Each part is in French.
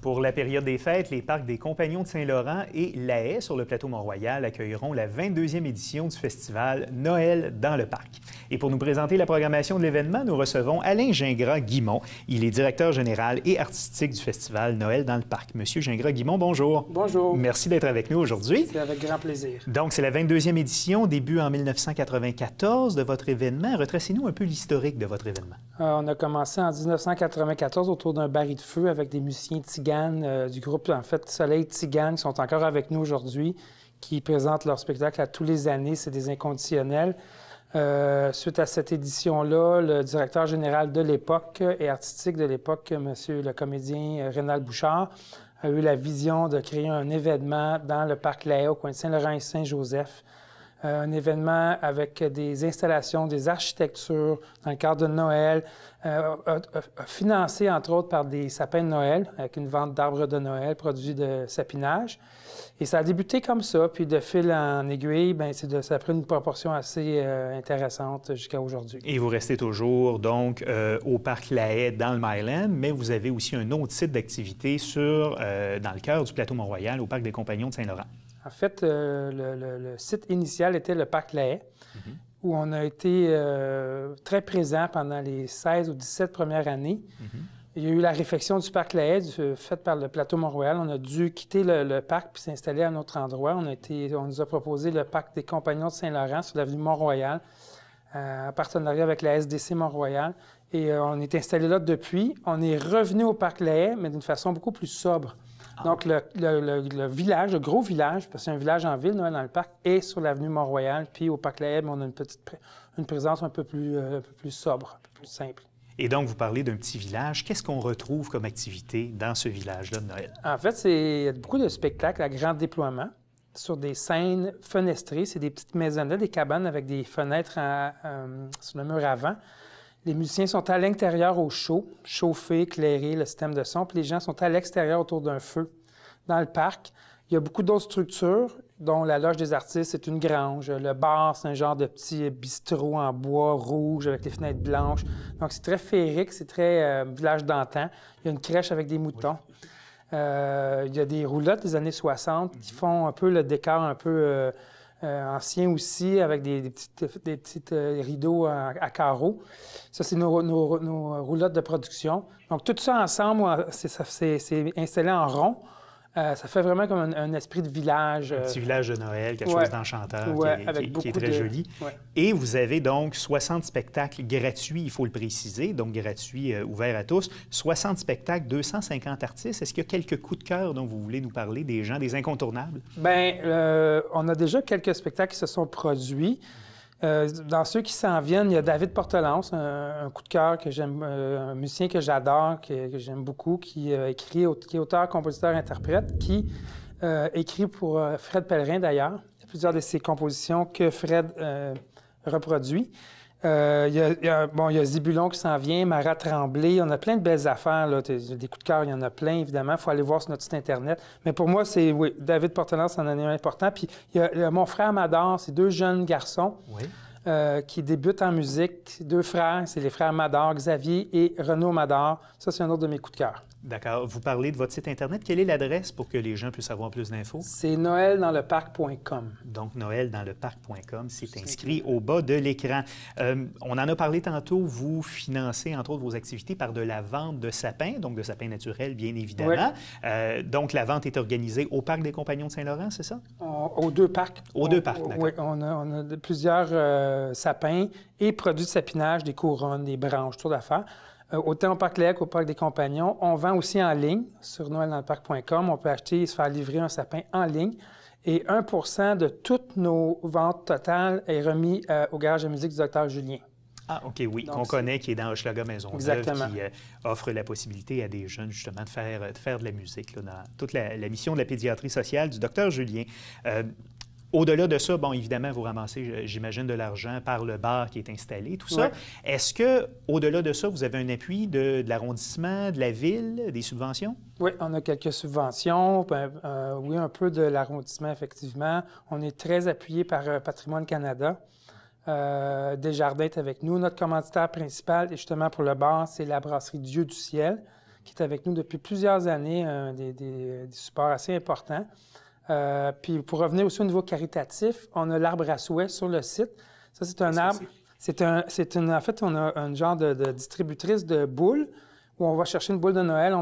Pour la période des fêtes, les parcs des Compagnons de Saint-Laurent et La Haye sur le plateau Mont-Royal accueilleront la 22e édition du festival Noël dans le parc. Et pour nous présenter la programmation de l'événement, nous recevons Alain Gingras-Guimont. Il est directeur général et artistique du festival Noël dans le parc. Monsieur Gingras-Guimont, bonjour. Bonjour. Merci d'être avec nous aujourd'hui. C'est avec grand plaisir. Donc, c'est la 22e édition, début en 1994 de votre événement. Retracez-nous un peu l'historique de votre événement. Euh, on a commencé en 1994 autour d'un baril de feu avec des musiciens euh, du groupe, en fait, Soleil tigan qui sont encore avec nous aujourd'hui, qui présentent leur spectacle à tous les années. C'est des inconditionnels. Euh, suite à cette édition-là, le directeur général de l'époque et artistique de l'époque, Monsieur le comédien euh, Rénal Bouchard, a eu la vision de créer un événement dans le parc au coin de Saint-Laurent et Saint-Joseph, euh, un événement avec des installations, des architectures dans le cadre de Noël, euh, financé entre autres par des sapins de Noël, avec une vente d'arbres de Noël produits de sapinage. Et ça a débuté comme ça, puis de fil en aiguille, ben, de, ça a pris une proportion assez euh, intéressante jusqu'à aujourd'hui. Et vous restez toujours donc au parc La Haye dans le Myland, mais vous avez aussi un autre site d'activité sur dans le cœur du plateau Mont-Royal, au parc des Compagnons de Saint-Laurent. En fait, euh, le, site initial était le parc La Haye, mhm. où on a été euh, très présent pendant les 16 ou 17 premières années. Mhm. Il y a eu la réfection du parc La Haye, euh, faite par le plateau Mont-Royal. On a dû quitter le, parc puis s'installer à un autre endroit. On, a été, on nous a proposé le parc des Compagnons de Saint-Laurent sur l'avenue Mont-Royal, en partenariat avec la SDC Mont-Royal. Et on est installé là depuis. On est revenu au parc La Haye, mais d'une façon beaucoup plus sobre. Donc, le, village, le gros village, parce que c'est un village en ville, Noël dans le parc, est sur l'avenue Mont-Royal. Puis au parc La on a une petite une présence euh, un peu plus, sobre, un peu plus simple. Et donc, vous parlez d'un petit village. Qu'est-ce qu'on retrouve comme activité dans ce village-là de Noël? En fait, c'est beaucoup de spectacles à grand déploiement sur des scènes fenestrées. C'est des petites là, des cabanes avec des fenêtres euh, sur le mur avant les musiciens sont à l'intérieur au chaud, chauffés, éclairés, le système de son, puis les gens sont à l'extérieur autour d'un feu. Dans le parc, il y a beaucoup d'autres structures, dont la loge des artistes c'est une grange. Le bar, c'est un genre de petit bistrot en bois rouge avec des fenêtres blanches. Donc, c'est très féerique, c'est très euh, village d'antan. Il y a une crèche avec des moutons. Euh, il y a des roulottes des années 60 qui font un peu le décor un peu... Euh, anciens euh, aussi, avec des, petits des petites euh, rideaux à, carreaux. Ça, c'est nos, nos, nos, roulottes de production. Donc, tout ça ensemble, c'est installé en rond. Euh, ça fait vraiment comme un, esprit de village. Un petit euh, village de Noël, quelque chose d'enchanteur qui, est très joli. Et vous avez donc 60 spectacles gratuits, il faut le préciser, donc gratuits, euh, ouverts à tous. 60 spectacles, 250 artistes. Est-ce qu'il y a quelques coups de cœur dont vous voulez nous parler, des gens, des incontournables? Bien, on a déjà quelques spectacles qui se sont produits. Euh, dans ceux qui s'en viennent, il y a David Portelance, un, coup de cœur que j'aime, euh, un musicien que j'adore, que, j'aime beaucoup, qui euh, écrit, qui est auteur, compositeur, interprète, qui écrit pour Fred Pellerin d'ailleurs. plusieurs de ses compositions que Fred reproduit. Euh, il y, a Zibulon qui s'en vient, Marat Tremblay. On a plein de belles affaires. Là. Des coups de cœur, il y en a plein, évidemment. Il faut aller voir sur notre site Internet. Mais pour moi, c'est oui, David Portelance c'est un important. Puis il y, a mon frère m'adore, c'est deux jeunes garçons. Oui. Euh, qui débute en musique. Deux frères, c'est les frères Mador, Xavier et Renaud Mador. Ça, c'est un autre de mes coups de cœur. D'accord. Vous parlez de votre site Internet. Quelle est l'adresse pour que les gens puissent avoir plus d'infos? C'est noeldansleparc.com. Donc, noeldansleparc.com, c'est inscrit au bas de l'écran. Euh, on en a parlé tantôt. Vous financez, entre autres, vos activités par de la vente de sapins, donc de sapins naturels, bien évidemment. Euh, donc, la vente est organisée au Parc des Compagnons de Saint-Laurent, c'est ça? aux deux parcs. Aux deux parcs, d'accord. Oui, on a, on a plusieurs... Euh, sapin et produits de sapinage, des couronnes, des branches, tout d'affaires. autant euh, au Parc Lec, au Parc des Compagnons. On vend aussi en ligne sur noeldansleparc.com. On peut acheter et se faire livrer un sapin en ligne. Et 1 de toutes nos ventes totales est remis euh, au garage de musique du docteur Julien. Ah, OK, oui, qu'on connaît, qui est dans Hochelaga Maison qui offre la possibilité à des jeunes, justement, de faire, de, faire de la musique, là, dans toute la, mission de la pédiatrie sociale du docteur Julien. Au-delà de ça, bon, évidemment, vous ramassez, j'imagine, de l'argent par le bar qui est installé, tout ça. Est-ce que, au-delà de ça, vous avez un appui de, l'arrondissement, de la ville, des subventions? Oui, on a quelques subventions. Ben, euh, oui, un peu de l'arrondissement, effectivement. On est très appuyé par euh, Patrimoine Canada. Euh, Desjardins est avec nous. Notre commanditaire principal, justement pour le bar, c'est la brasserie Dieu du Ciel, qui est avec nous depuis plusieurs années, un des, des supports assez importants. Euh, puis pour revenir aussi au niveau caritatif, on a l'arbre à souhait sur le site. Ça, c'est un arbre. C'est un, en fait, on a un genre de, distributrice de boules où on va chercher une boule de Noël,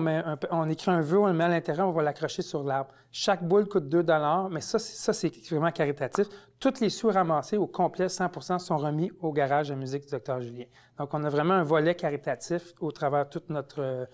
on, écrit un vœu, on le met à l'intérieur, on va l'accrocher sur l'arbre. Chaque boule coûte 2 mais ça, c'est vraiment caritatif. Toutes les sous ramassées au complet, 100 sont remis au garage de musique du Dr. Julien. Donc, on a vraiment un volet caritatif au travers toute notre,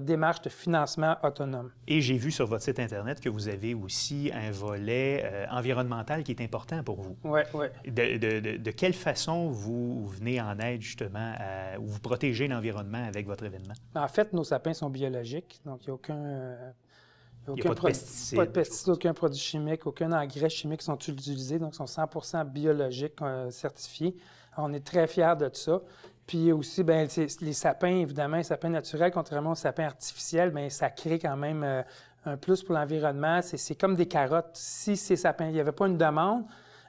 démarche de financement autonome. Et j'ai vu sur votre site Internet que vous avez aussi un volet euh, environnemental qui est important pour vous. Oui, oui. De, quelle façon vous venez en aide justement ou vous protégez l'environnement avec votre événement? En fait, nos sapins sont biologiques, donc il n'y a aucun... il aucun produit chimique, aucun engrais chimique sont utilisés, donc ils sont 100 biologiques euh, certifiés. On est très fiers de ça. Puis aussi, bien, les sapins, évidemment, les sapins naturels, contrairement aux sapins artificiels, bien, ça crée quand même euh, un plus pour l'environnement. C'est comme des carottes. Si ces sapins, il n'y avait pas une demande,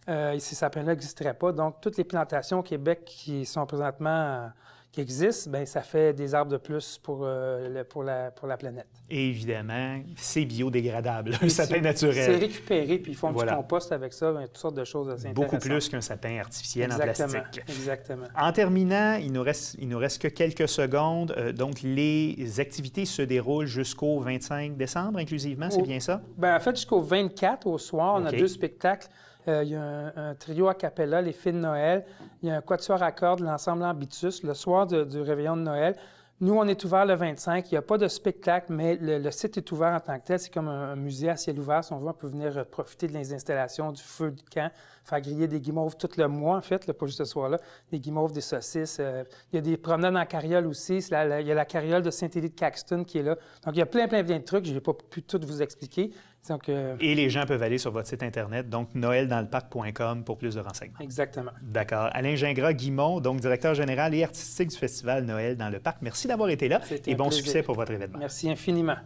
euh, ces sapins-là n'existeraient pas. Donc, toutes les plantations au Québec qui sont présentement euh, qui existe, bien, ça fait des arbres de plus pour, euh, le, pour, la, pour la planète. Et évidemment, c'est biodégradable, un sapin naturel. C'est récupéré, puis ils font du compost avec ça, ben, toutes sortes de choses Beaucoup plus qu'un sapin artificiel en plastique. Exactement. En terminant, il nous reste, il nous reste que quelques secondes. Euh, donc, les activités se déroulent jusqu'au 25 décembre, inclusivement, c'est bien ça? Bien, en fait, jusqu'au 24 au soir, on a deux spectacles. Euh, il y a un, trio a cappella, les filles de Noël. Il y a un quatuor à cordes, l'ensemble Ambitus. Le soir, du réveillon de Noël, nous, on est ouvert le 25. Il n'y a pas de spectacle, mais le, site est ouvert en tant que tel. C'est comme un, musée à ciel ouvert. Si on veut, on peut venir euh, profiter de les installations, du feu du camp, faire griller des guimauves tout le mois, en fait, pas juste ce soir-là. Des guimauves, des saucisses. Euh, il y a des promenades en carriole aussi. il y a la carriole de Saint-Élie-de-Caxton qui est là. Donc, il y a plein, plein, plein de trucs. Je n'ai pas pu tout vous expliquer. Donc, euh, Et les gens peuvent aller sur votre site Internet, donc noeldansleparc.com pour plus de renseignements. Exactement. D'accord. Alain Gingras-Guimont, donc directeur général et artistique du Festival Noël dans le Parc. Merci d'avoir été là et bon succès pour votre événement. Merci infiniment.